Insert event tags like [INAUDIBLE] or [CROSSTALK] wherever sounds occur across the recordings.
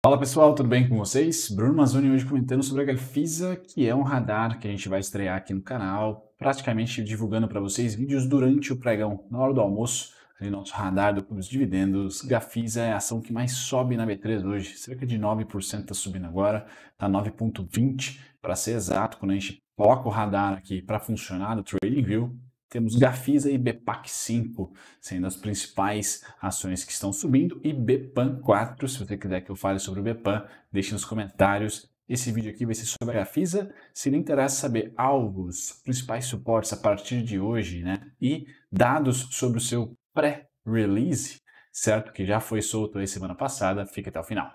Fala pessoal, tudo bem com vocês? Bruno Mazzoni hoje comentando sobre a Gafisa, que é um radar que a gente vai estrear aqui no canal, praticamente divulgando para vocês vídeos durante o pregão, na hora do almoço, ali nosso radar do Clube dos Dividendos. Gafisa é a ação que mais sobe na B3 hoje, cerca de 9% está subindo agora, está 9,20% para ser exato, quando a gente coloca o radar aqui para funcionar no Trading View, temos Gafisa e BPAC5 sendo as principais ações que estão subindo e BPAN4. Se você quiser que eu fale sobre o BPAN, deixe nos comentários. Esse vídeo aqui vai ser sobre a Gafisa. Se lhe interessa saber alvos, principais suportes a partir de hoje, né? E dados sobre o seu pré-release, certo? Que já foi solto aí semana passada. Fica até o final.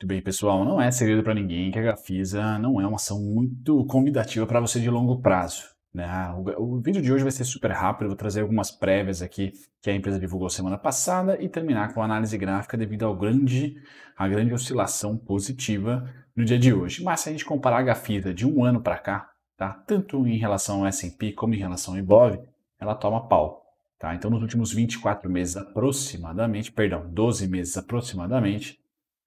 Muito bem, pessoal, não é segredo para ninguém que a Gafisa não é uma ação muito convidativa para você de longo prazo. Né? Ah, o, o, vídeo de hoje vai ser super rápido, eu vou trazer algumas prévias aqui que a empresa divulgou semana passada e terminar com a análise gráfica devido ao grande, à grande oscilação positiva no dia de hoje. Mas se a gente comparar a Gafisa de um ano para cá, tá? tanto em relação ao S&P como em relação ao Ibov, ela toma pau. Tá? Então, nos últimos 24 meses aproximadamente, perdão, 12 meses aproximadamente,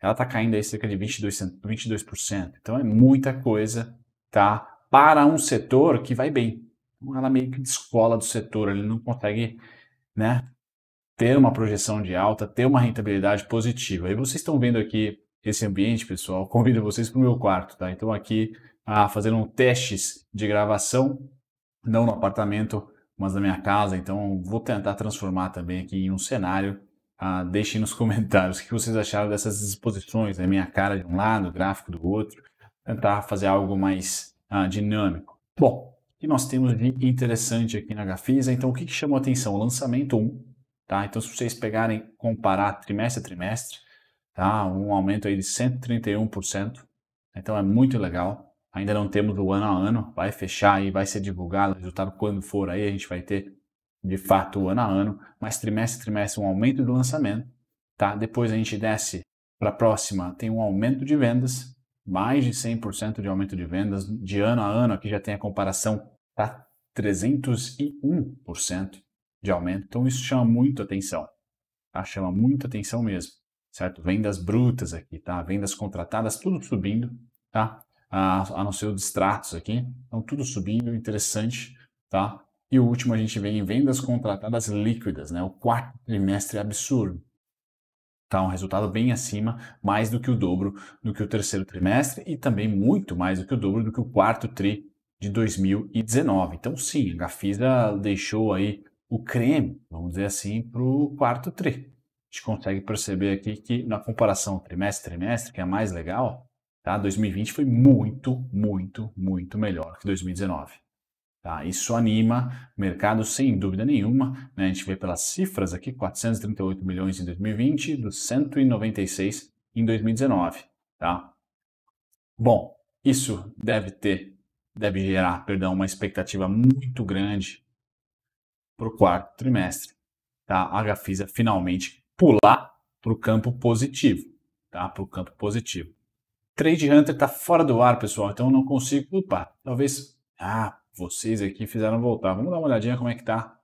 ela está caindo aí cerca de 22%, 22%. Então é muita coisa, tá? Para um setor que vai bem. Então ela meio que descola do setor, ele não consegue, né? Ter uma projeção de alta, ter uma rentabilidade positiva. E vocês estão vendo aqui esse ambiente, pessoal. [LAUGHS] Convido vocês para o meu quarto, tá? Então aqui a ah, fazer um testes de gravação, não no apartamento, mas na minha casa. Então vou tentar transformar também aqui em um cenário ah, deixem nos comentários o que vocês acharam dessas exposições, a né? minha cara de um lado, o gráfico do outro, tentar fazer algo mais ah, dinâmico. Bom, o que nós temos de interessante aqui na Gafisa? Então, o que, que chamou atenção? O lançamento 1, tá? Então, se vocês pegarem, comparar trimestre a trimestre, tá? Um aumento aí de 131%, então é muito legal. Ainda não temos o ano a ano, vai fechar aí, vai ser divulgado, o resultado quando for aí, a gente vai ter de fato ano a ano, mas trimestre a trimestre um aumento do lançamento, tá? Depois a gente desce para a próxima, tem um aumento de vendas, mais de 100% de aumento de vendas de ano a ano, aqui já tem a comparação, tá? 301% de aumento. Então isso chama muito atenção. Tá? Chama muita atenção mesmo, certo? Vendas brutas aqui, tá? Vendas contratadas, tudo subindo, tá? A, ah, a não ser os extratos aqui. Então tudo subindo, interessante, tá? E o último a gente vê em vendas contratadas líquidas, né? O quarto trimestre é absurdo. Tá um resultado bem acima, mais do que o dobro do que o terceiro trimestre e também muito mais do que o dobro do que o quarto tri de 2019. Então sim, a Gafisa deixou aí o creme, vamos dizer assim, para o quarto tri. A gente consegue perceber aqui que na comparação trimestre-trimestre, que é mais legal, tá? 2020 foi muito, muito, muito melhor que 2019. Tá? Isso anima o mercado sem dúvida nenhuma. Né? A gente vê pelas cifras aqui, 438 milhões em 2020, dos 196 em 2019. Tá? Bom, isso deve ter, deve gerar, perdão, uma expectativa muito grande para o quarto trimestre. Tá? A Gafisa finalmente pular para o campo positivo. Tá? Para o campo positivo. Trade Hunter está fora do ar, pessoal, então eu não consigo. Opa, talvez. Ah, vocês aqui fizeram voltar. Vamos dar uma olhadinha como é que tá,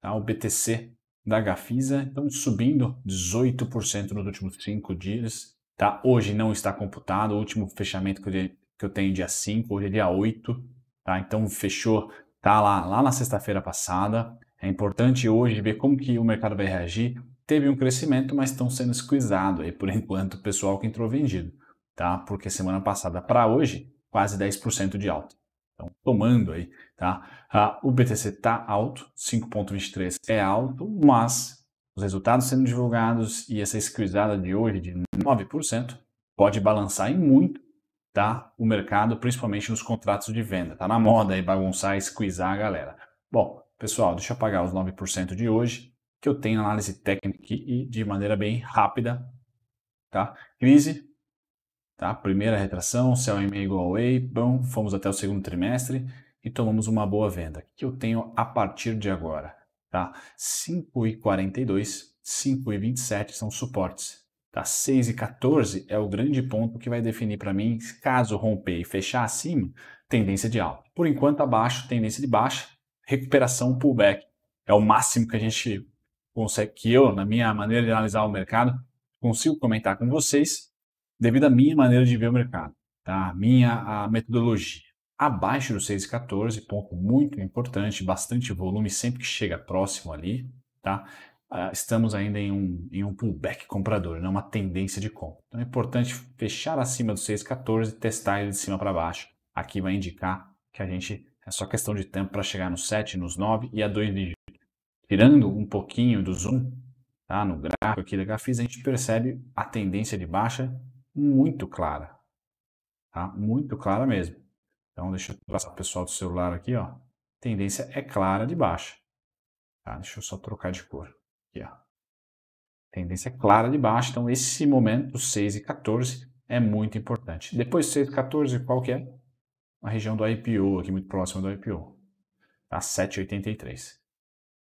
tá o BTC da Gafisa, então subindo 18% nos últimos 5 dias, tá? Hoje não está computado, o último fechamento que eu tenho dia 5, hoje é dia 8, tá? Então fechou, tá lá, lá na sexta-feira passada. É importante hoje ver como que o mercado vai reagir. Teve um crescimento, mas estão sendo esquisados. aí por enquanto o pessoal que entrou vendido, tá? Porque semana passada para hoje, quase 10% de alta. Então, tomando aí, tá? Ah, o BTC está alto, 5,23 é alto, mas os resultados sendo divulgados e essa esquisada de hoje de 9% pode balançar em muito tá? o mercado, principalmente nos contratos de venda. Tá na moda aí bagunçar e squeezar a galera. Bom, pessoal, deixa eu apagar os 9% de hoje, que eu tenho análise técnica aqui e de maneira bem rápida. Tá? Crise, Tá? Primeira retração, céu in é igual a way, bom, fomos até o segundo trimestre e tomamos uma boa venda, que eu tenho a partir de agora. Tá? 5,42, 5,27 são suportes. Tá? 6,14 é o grande ponto que vai definir para mim, caso romper e fechar acima, tendência de alta. Por enquanto, abaixo, tendência de baixa, recuperação, pullback. É o máximo que a gente consegue, que eu, na minha maneira de analisar o mercado, consigo comentar com vocês devido à minha maneira de ver o mercado, tá? minha a metodologia. Abaixo do 6,14, ponto muito importante, bastante volume sempre que chega próximo ali, tá? Ah, estamos ainda em um, em um pullback comprador, não né? uma tendência de compra. Então é importante fechar acima do 6,14 e testar ele de cima para baixo. Aqui vai indicar que a gente é só questão de tempo para chegar nos 7, nos 9 e a 2 dígitos. Tirando um pouquinho do zoom tá, no gráfico aqui da Gafis, a gente percebe a tendência de baixa muito clara, tá? Muito clara mesmo. Então, deixa eu passar o pessoal do celular aqui, ó. Tendência é clara de baixa. Tá? Deixa eu só trocar de cor. Aqui, ó. Tendência é clara de baixa. Então, esse momento, 6 e 14, é muito importante. Depois de 6 e 14, qual que é? A região do IPO, aqui muito próxima do IPO. Tá? 7,83.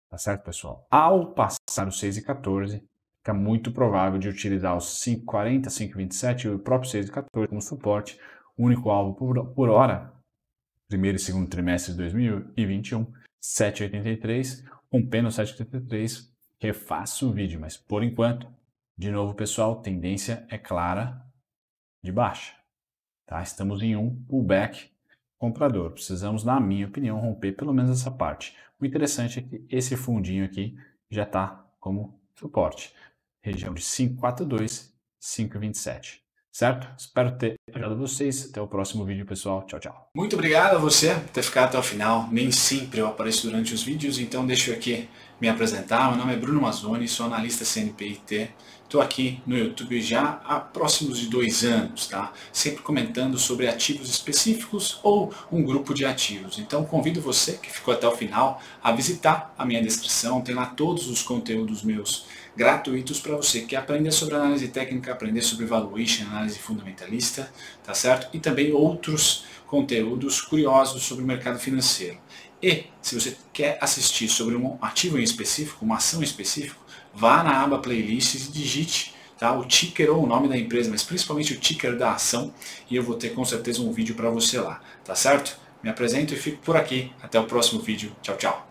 Tá certo, pessoal? Ao passar o 6 e 14, Fica muito provável de utilizar os 540, 527 e o próprio 614 como suporte, único alvo por, hora, primeiro e segundo trimestre de 2021, 783, rompendo 783, refaço o vídeo, mas por enquanto, de novo pessoal, tendência é clara de baixa. Tá? Estamos em um pullback comprador. Precisamos, na minha opinião, romper pelo menos essa parte. O interessante é que esse fundinho aqui já está como suporte região de 542, 527. Certo? Espero ter ajudado vocês. Até o próximo vídeo, pessoal. Tchau, tchau. Muito obrigado a você por ter ficado até o final. Nem sempre eu apareço durante os vídeos, então deixo aqui me apresentar. Meu nome é Bruno Mazzoni, sou analista CNPIT. Estou aqui no YouTube já há próximos de dois anos, tá? Sempre comentando sobre ativos específicos ou um grupo de ativos. Então convido você que ficou até o final a visitar a minha descrição. Tem lá todos os conteúdos meus gratuitos para você que aprender sobre análise técnica, aprender sobre valuation, análise fundamentalista, tá certo? E também outros conteúdos curiosos sobre o mercado financeiro. E, se você quer assistir sobre um ativo em específico, uma ação em específico, vá na aba playlists e digite tá, o ticker ou o nome da empresa, mas principalmente o ticker da ação, e eu vou ter com certeza um vídeo para você lá, tá certo? Me apresento e fico por aqui. Até o próximo vídeo. Tchau, tchau.